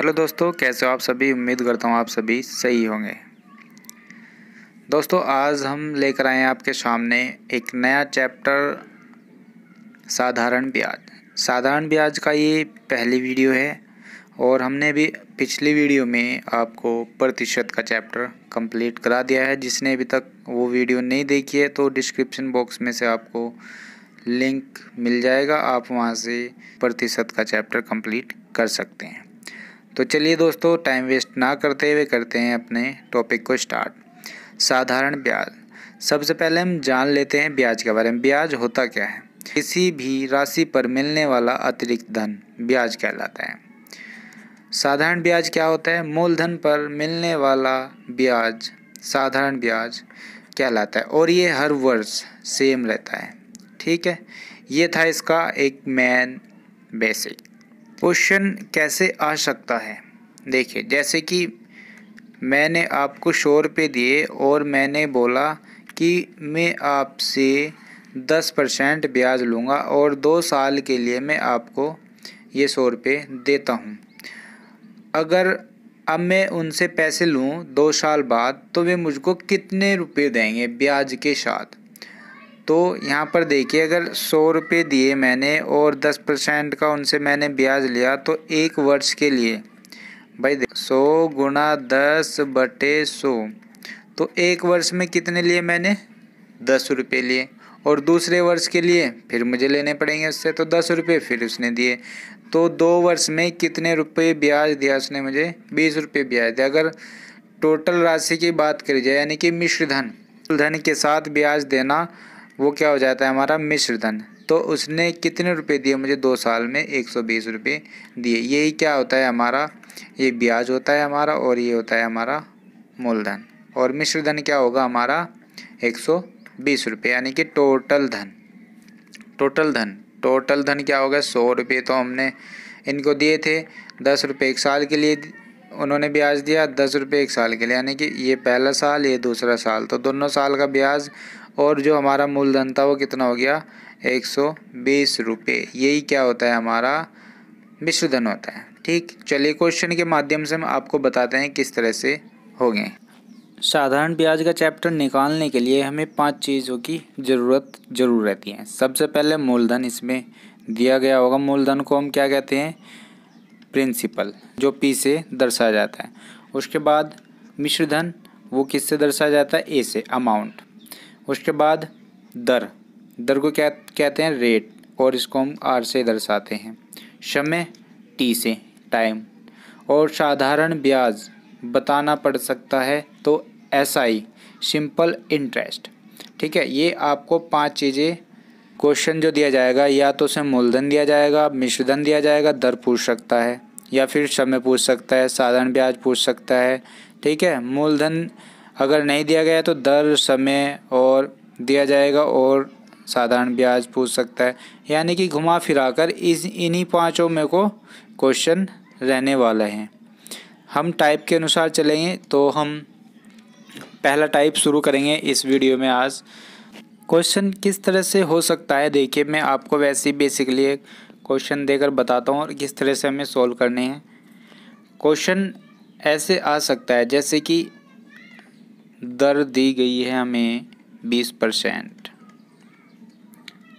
hello दोस्तों कैसे हो आप सभी उम्मीद करता हूँ आप सभी सही होंगे दोस्तों आज हम लेकर आए हैं आपके सामने एक नया चैप्टर साधारण ब्याज साधारण ब्याज का ये पहली वीडियो है और हमने भी पिछली वीडियो में आपको प्रतिशत का चैप्टर कंप्लीट करा दिया है जिसने अभी तक वो वीडियो नहीं देखी है तो डिस्क्रिप्शन बॉक्स में से आपको लिंक मिल जाएगा आप वहाँ से प्रतिशत का चैप्टर कंप्लीट कर सकते हैं तो चलिए दोस्तों टाइम वेस्ट ना करते हुए करते हैं अपने टॉपिक को स्टार्ट साधारण ब्याज सबसे पहले हम जान लेते हैं ब्याज के बारे में ब्याज होता क्या है किसी भी राशि पर मिलने वाला अतिरिक्त धन ब्याज कहलाता है साधारण ब्याज क्या होता है मूलधन पर मिलने वाला ब्याज साधारण ब्याज कहलाता है और ये हर वर्ष सेम रहता है ठीक है ये था इसका एक मेन बेसिक क्वेश्चन कैसे आ सकता है देखिए जैसे कि मैंने आपको सौ रुपये दिए और मैंने बोला कि मैं आपसे दस परसेंट ब्याज लूँगा और दो साल के लिए मैं आपको ये सौ रुपये देता हूँ अगर अब मैं उनसे पैसे लूँ दो साल बाद तो वे मुझको कितने रुपए देंगे ब्याज के साथ तो यहाँ पर देखिए अगर सौ रुपये दिए मैंने और दस परसेंट का उनसे मैंने ब्याज लिया तो एक वर्ष के लिए भाई सौ गुणा दस बटे सौ तो एक वर्ष में कितने लिए मैंने दस रुपये लिए और दूसरे वर्ष के लिए फिर मुझे लेने पड़ेंगे उससे तो दस रुपये फिर उसने दिए तो दो वर्ष में कितने रुपये ब्याज दिया उसने मुझे बीस रुपये ब्याज दिया अगर टोटल राशि की बात करी जाए यानी कि मिश्र धन धन के साथ ब्याज देना वो क्या हो जाता है हमारा मिश्र धन तो उसने कितने रुपए दिए मुझे दो साल में एक सौ बीस रुपये दिए यही क्या होता है हमारा ये ब्याज होता है हमारा और ये होता है हमारा मूलधन और धन क्या होगा हमारा एक सौ बीस रुपये यानी कि टोटल धन टोटल धन टोटल धन क्या होगा सौ रुपये तो हमने इनको दिए थे दस रुपये एक साल के लिए उन्होंने ब्याज दिया दस रुपये एक साल के लिए यानी कि ये पहला साल ये दूसरा साल तो दोनों साल का ब्याज और जो हमारा मूलधन था वो कितना हो गया एक सौ बीस रुपये यही क्या होता है हमारा मिश्रधन होता है ठीक चलिए क्वेश्चन के माध्यम से हम आपको बताते हैं किस तरह से हो गए साधारण ब्याज का चैप्टर निकालने के लिए हमें पांच चीज़ों की ज़रूरत जरूर रहती है सबसे पहले मूलधन इसमें दिया गया होगा मूलधन को हम क्या कहते हैं प्रिंसिपल जो पी से दर्शाया जाता है उसके बाद मिश्रधन वो किससे दर्शाया जाता है ए से अमाउंट उसके बाद दर दर को क्या कहते हैं रेट और इसको हम आर से दर्शाते हैं समय टी से टाइम और साधारण ब्याज बताना पड़ सकता है तो एस आई सिंपल इंटरेस्ट ठीक है ये आपको पांच चीज़ें क्वेश्चन जो दिया जाएगा या तो उसे मूलधन दिया जाएगा मिश्रधन दिया जाएगा दर पूछ सकता है या फिर समय पूछ सकता है साधारण ब्याज पूछ सकता है ठीक है मूलधन अगर नहीं दिया गया तो दर समय और दिया जाएगा और साधारण ब्याज पूछ सकता है यानी कि घुमा फिरा कर इस इन्हीं पाँचों में को क्वेश्चन रहने वाला है हम टाइप के अनुसार चलेंगे तो हम पहला टाइप शुरू करेंगे इस वीडियो में आज क्वेश्चन किस तरह से हो सकता है देखिए मैं आपको वैसे बेसिकली एक क्वेश्चन देकर बताता हूँ और किस तरह से हमें सॉल्व करने हैं क्वेश्चन ऐसे आ सकता है जैसे कि दर दी गई है हमें बीस परसेंट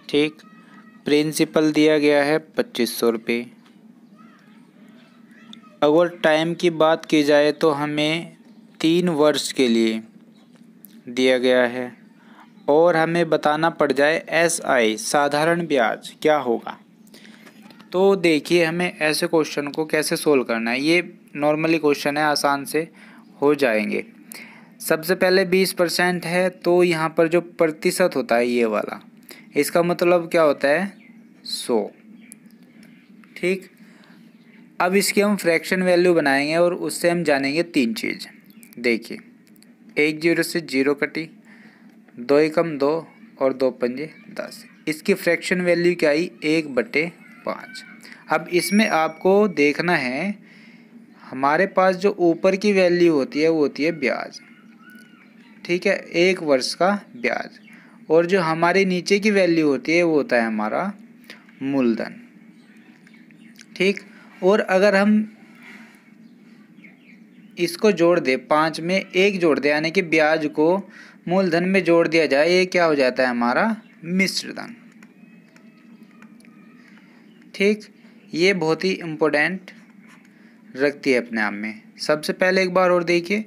ठीक प्रिंसिपल दिया गया है पच्चीस सौ रुपये अगर टाइम की बात की जाए तो हमें तीन वर्ष के लिए दिया गया है और हमें बताना पड़ जाए एस आई साधारण ब्याज क्या होगा तो देखिए हमें ऐसे क्वेश्चन को कैसे सोल्व करना है ये नॉर्मली क्वेश्चन है आसान से हो जाएंगे सबसे पहले बीस परसेंट है तो यहाँ पर जो प्रतिशत होता है ये वाला इसका मतलब क्या होता है सौ ठीक अब इसकी हम फ्रैक्शन वैल्यू बनाएंगे और उससे हम जानेंगे तीन चीज़ देखिए एक जीरो से जीरो कटी दो एकम दो और दो पंजे दस इसकी फ्रैक्शन वैल्यू क्या आई एक बटे पाँच अब इसमें आपको देखना है हमारे पास जो ऊपर की वैल्यू होती है वो होती है ब्याज ठीक है एक वर्ष का ब्याज और जो हमारे नीचे की वैल्यू होती है वो होता है हमारा मूलधन ठीक और अगर हम इसको जोड़ दे पाँच में एक जोड़ दे यानी कि ब्याज को मूलधन में जोड़ दिया जाए ये क्या हो जाता है हमारा मिश्रधन ठीक ये बहुत ही इम्पोर्टेंट रखती है अपने आप में सबसे पहले एक बार और देखिए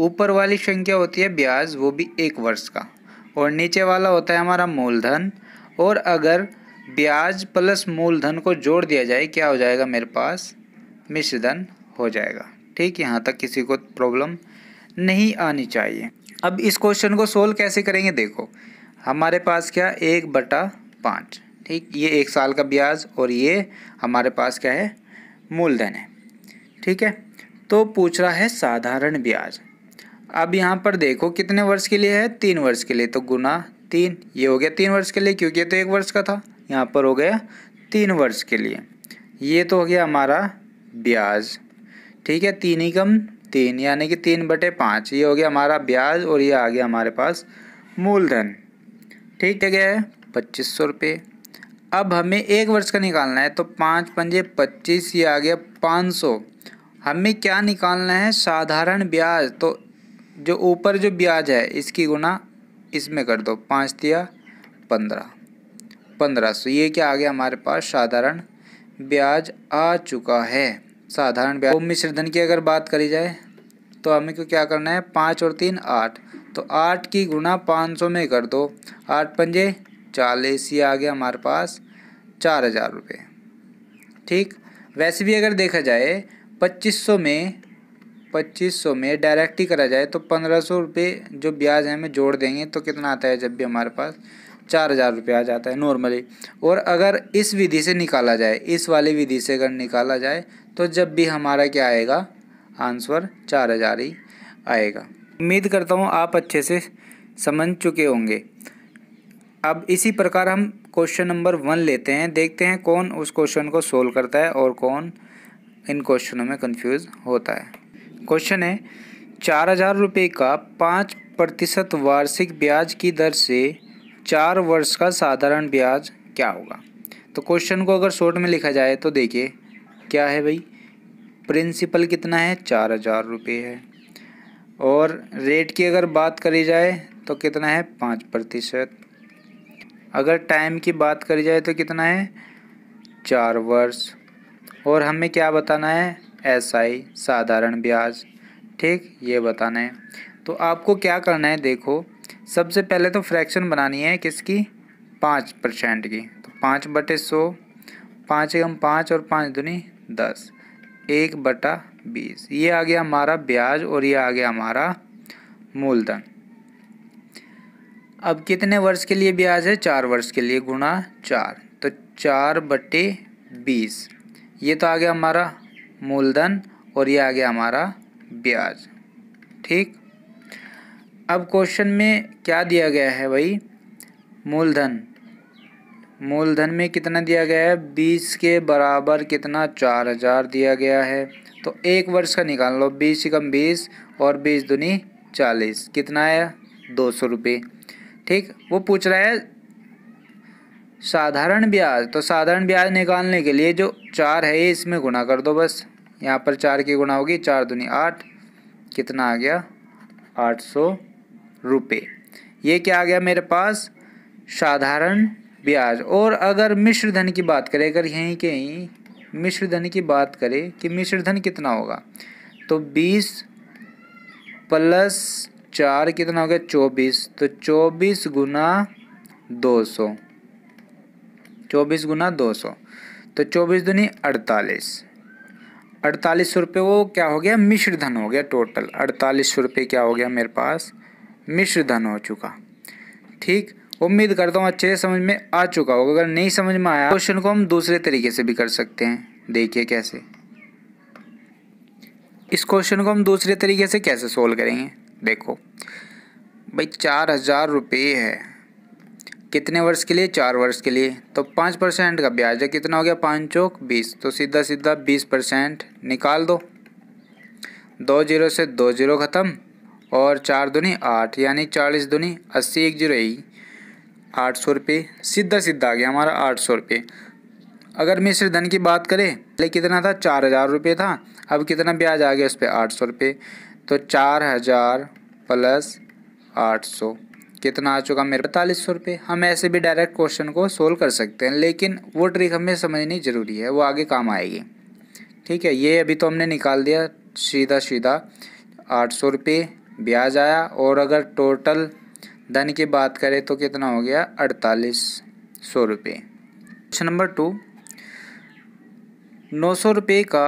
ऊपर वाली संख्या होती है ब्याज वो भी एक वर्ष का और नीचे वाला होता है हमारा मूलधन और अगर ब्याज प्लस मूलधन को जोड़ दिया जाए क्या हो जाएगा मेरे पास मिश्रधन हो जाएगा ठीक यहाँ तक किसी को प्रॉब्लम नहीं आनी चाहिए अब इस क्वेश्चन को सोल्व कैसे करेंगे देखो हमारे पास क्या एक बटा पाँच ठीक ये एक साल का ब्याज और ये हमारे पास क्या है मूलधन है ठीक है तो पूछ रहा है साधारण ब्याज अब यहाँ पर देखो कितने वर्ष के लिए है तीन वर्ष के लिए तो गुना तीन ये हो गया तीन वर्ष के लिए क्योंकि ये तो एक वर्ष का था यहाँ पर हो गया तीन वर्ष के लिए ये तो हो गया हमारा ब्याज ठीक है तीन ही कम तीन यानी कि तीन बटे पाँच ये हो गया हमारा ब्याज और ये आ गया हमारे पास मूलधन ठीक है गया है पच्चीस सौ रुपये अब हमें एक वर्ष का निकालना है तो पाँच पंजे पच्चीस ये आ गया पाँच सौ हमें क्या निकालना है साधारण ब्याज तो जो ऊपर जो ब्याज है इसकी गुना इसमें कर दो पाँच दिया पंद्रह पंद्रह सौ ये क्या आ गया हमारे पास साधारण ब्याज आ चुका है साधारण ब्याज तो मिश्रधन की अगर बात करी जाए तो हमें को क्या करना है पाँच और तीन आठ तो आठ की गुना पाँच सौ में कर दो आठ पंजे चालीस ये आ गया हमारे पास चार हज़ार रुपये ठीक वैसे भी अगर देखा जाए पच्चीस सौ में पच्चीस सौ में डायरेक्ट ही करा जाए तो पंद्रह सौ रुपये जो ब्याज है हमें जोड़ देंगे तो कितना आता है जब भी हमारे पास चार हज़ार रुपये आ जाता है नॉर्मली और अगर इस विधि से निकाला जाए इस वाली विधि से अगर निकाला जाए तो जब भी हमारा क्या आएगा आंसर चार हज़ार ही आएगा उम्मीद करता हूँ आप अच्छे से समझ चुके होंगे अब इसी प्रकार हम क्वेश्चन नंबर वन लेते हैं देखते हैं कौन उस क्वेश्चन को सोल्व करता है और कौन इन क्वेश्चनों में कन्फ्यूज़ होता है क्वेश्चन है चार हजार रुपये का पाँच प्रतिशत वार्षिक ब्याज की दर से चार वर्ष का साधारण ब्याज क्या होगा तो क्वेश्चन को अगर शॉर्ट में लिखा जाए तो देखिए क्या है भाई प्रिंसिपल कितना है चार हज़ार रुपये है और रेट की अगर बात करी जाए तो कितना है पाँच प्रतिशत अगर टाइम की बात करी जाए तो कितना है चार वर्ष और हमें क्या बताना है एस आई साधारण ब्याज ठीक ये बताना है तो आपको क्या करना है देखो सबसे पहले तो फ्रैक्शन बनानी है किसकी पाँच परसेंट की तो पाँच बटे सौ पाँच एवं पाँच और पाँच दुनी दस एक बटा बीस ये आ गया हमारा ब्याज और ये आ गया हमारा मूलधन अब कितने वर्ष के लिए ब्याज है चार वर्ष के लिए गुणा चार तो चार बटे बीस ये तो आ गया हमारा मूलधन और ये आ गया हमारा ब्याज ठीक अब क्वेश्चन में क्या दिया गया है भाई मूलधन मूलधन में कितना दिया गया है बीस के बराबर कितना चार हजार दिया गया है तो एक वर्ष का निकाल लो बीस कम बीस और बीस दुनी चालीस कितना आया दो सौ रुपये ठीक वो पूछ रहा है साधारण ब्याज तो साधारण ब्याज निकालने के लिए जो चार है इसमें गुना कर दो बस यहाँ पर चार की गुणा होगी चार दुनी आठ कितना आ गया आठ सौ रुपये ये क्या आ गया मेरे पास साधारण ब्याज और अगर मिश्र धन की बात करें अगर यहीं के यहीं मिश्र धन की बात करें कि मिश्र धन कितना होगा तो बीस प्लस चार कितना हो गया चौबीस तो चौबीस गुना दो सौ चौबीस गुना दो सौ तो चौबीस दुनी अड़तालीस अड़तालीस सौ रुपये वो क्या हो गया मिश्र धन हो गया टोटल अड़तालीस सौ रुपये क्या हो गया मेरे पास मिश्र धन हो चुका ठीक उम्मीद करता हूँ अच्छे से समझ में आ चुका होगा अगर नहीं समझ में आया क्वेश्चन को हम दूसरे तरीके से भी कर सकते हैं देखिए कैसे इस क्वेश्चन को हम दूसरे तरीके से कैसे सोल्व करेंगे देखो भाई चार हज़ार रुपये है कितने वर्ष के लिए चार वर्ष के लिए तो पाँच परसेंट का ब्याज है कितना हो गया पाँच चौक बीस तो सीधा सीधा बीस परसेंट निकाल दो दो जीरो से दो जीरो ख़त्म और चार दुनी आठ यानी चालीस दुनी अस्सी एक जीरो ही आठ सौ रुपये सीधा सीधा आ गया हमारा आठ सौ रुपये अगर मिश्र धन की बात करें पहले कितना था चार हज़ार रुपये था अब कितना ब्याज आ गया उस पर आठ सौ रुपये तो चार हज़ार प्लस आठ सौ कितना आ चुका मेरे पैंतालीस सौ रुपये हम ऐसे भी डायरेक्ट क्वेश्चन को सोल्व कर सकते हैं लेकिन वो ट्रिक हमें समझनी ज़रूरी है वो आगे काम आएगी ठीक है ये अभी तो हमने निकाल दिया सीधा सीधा आठ सौ रुपये ब्याज आया और अगर टोटल धन की बात करें तो कितना हो गया अड़तालीस सौ रुपये क्वेश्चन नंबर टू नौ सौ रुपये का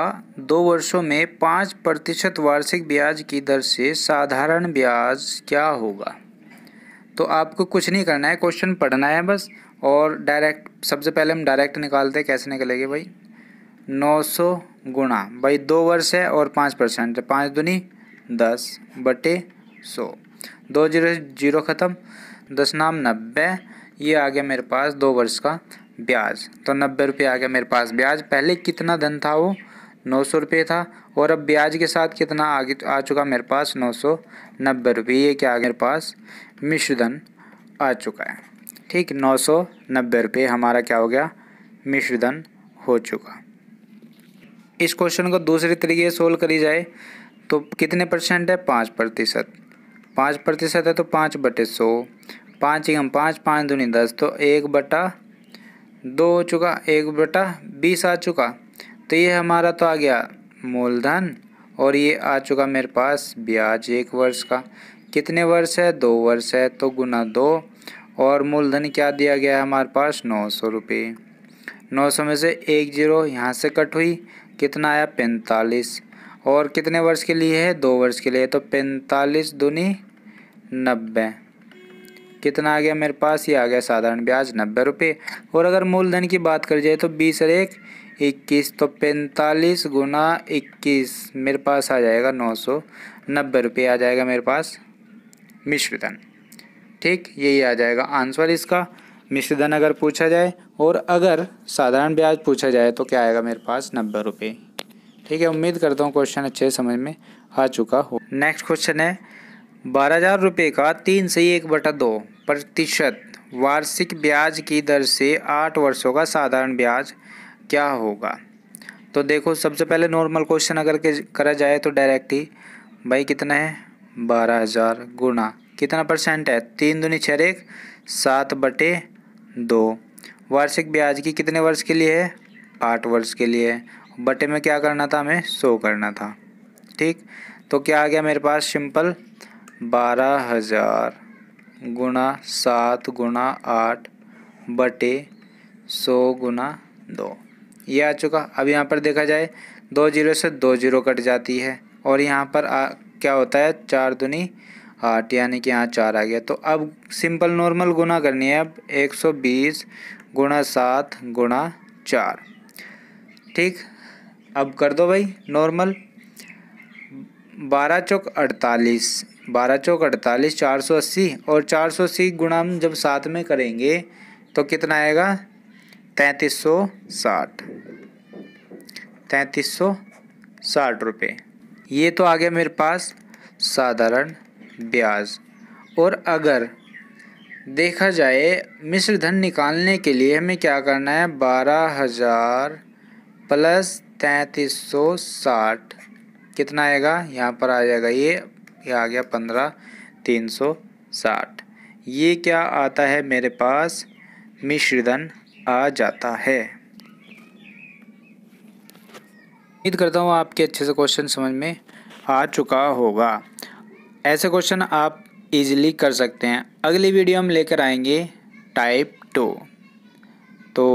दो वर्षों में पाँच प्रतिशत वार्षिक ब्याज की दर से साधारण ब्याज क्या होगा तो आपको कुछ नहीं करना है क्वेश्चन पढ़ना है बस और डायरेक्ट सबसे पहले हम डायरेक्ट निकालते हैं कैसे निकलेगे भाई नौ सौ गुणा भाई दो वर्ष है और पाँच परसेंट है पाँच दुनी दस बटे सौ दो जीरो जीरो ख़त्म दस नाम नब्बे ये आ गया मेरे पास दो वर्ष का ब्याज तो नब्बे रुपये आ गया मेरे पास ब्याज पहले कितना धन था वो नौ सौ रुपये था और अब ब्याज के साथ कितना आ, आ चुका मेरे पास नौ सौ नब्बे रुपये ये क्या आ गया मेरे पास मिश्रधन आ चुका है ठीक नौ सौ नब्बे रुपये हमारा क्या हो गया मिश्रधन हो चुका इस क्वेश्चन को दूसरे तरीके से सोल्व करी जाए तो कितने परसेंट है पाँच प्रतिशत पाँच प्रतिशत है तो पाँच बटे सौ पाँच एकम पाँच पाँच दूनी दस तो एक बटा दो हो चुका एक बटा बीस आ चुका तो ये हमारा तो आ गया मूलधन और ये आ चुका मेरे पास ब्याज एक वर्ष का कितने वर्ष है दो वर्ष है तो गुना दो और मूलधन क्या दिया गया है हमारे पास नौ सौ रुपये नौ सौ में से एक जीरो यहाँ से कट हुई कितना आया पैंतालीस और कितने वर्ष के लिए है दो वर्ष के लिए तो पैंतालीस दूनी नब्बे कितना आ गया मेरे पास ये आ गया साधारण ब्याज नब्बे रुपये और अगर मूलधन की बात कर जाए तो बीस और एक इक्कीस तो पैंतालीस गुना इक्कीस मेरे पास आ जाएगा नौ सौ नब्बे रुपये आ जाएगा मेरे पास मिश्रधन ठीक यही आ जाएगा आंसर इसका मिश्रधन अगर पूछा जाए और अगर साधारण ब्याज पूछा जाए तो क्या आएगा मेरे पास नब्बे रुपये ठीक है उम्मीद करता हूँ क्वेश्चन अच्छे समझ में आ चुका हो नेक्स्ट क्वेश्चन है बारह हज़ार रुपये का तीन से एक बटा दो प्रतिशत वार्षिक ब्याज की दर से आठ वर्षों का साधारण ब्याज क्या होगा तो देखो सबसे पहले नॉर्मल क्वेश्चन अगर करा जाए तो डायरेक्ट ही भाई कितना है बारह हज़ार गुणा कितना परसेंट है तीन दूनी छः एक सात बटे दो वार्षिक ब्याज की कितने वर्ष के लिए है आठ वर्ष के लिए है बटे में क्या करना था हमें सौ करना था ठीक तो क्या आ गया मेरे पास सिंपल बारह हज़ार गुणा सात गुणा आठ बटे सौ गुना दो ये आ चुका अब यहाँ पर देखा जाए दो जीरो से दो जीरो कट जाती है और यहाँ पर आ क्या होता है चार दुनी आठ यानी कि यहाँ चार आ गया तो अब सिंपल नॉर्मल गुना करनी है अब एक सौ बीस गुणा सात गुणा चार ठीक अब कर दो भाई नॉर्मल बारह चौक अड़तालीस बारह चौक अड़तालीस चार सौ अस्सी और चार सौ अस्सी गुणा हम जब साथ में करेंगे तो कितना आएगा तैंतीस सौ साठ तैंतीस सौ साठ रुपये ये तो आ गया मेरे पास साधारण ब्याज और अगर देखा जाए मिश्र धन निकालने के लिए हमें क्या करना है बारह हज़ार प्लस तैंतीस सौ साठ कितना आएगा यहाँ पर आ जाएगा ये ये आ गया पंद्रह तीन सौ साठ ये क्या आता है मेरे पास मिश्र धन आ जाता है उम्मीद करता हूँ आपके अच्छे से क्वेश्चन समझ में आ चुका होगा ऐसे क्वेश्चन आप इजीली कर सकते हैं अगली वीडियो हम लेकर आएंगे टाइप टू तो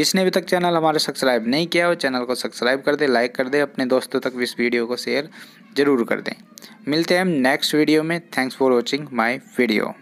जिसने अभी तक चैनल हमारा सब्सक्राइब नहीं किया हो चैनल को सब्सक्राइब कर दे लाइक कर दे अपने दोस्तों तक इस वीडियो को शेयर ज़रूर कर दें मिलते हैं हम नेक्स्ट वीडियो में thanks for watching my video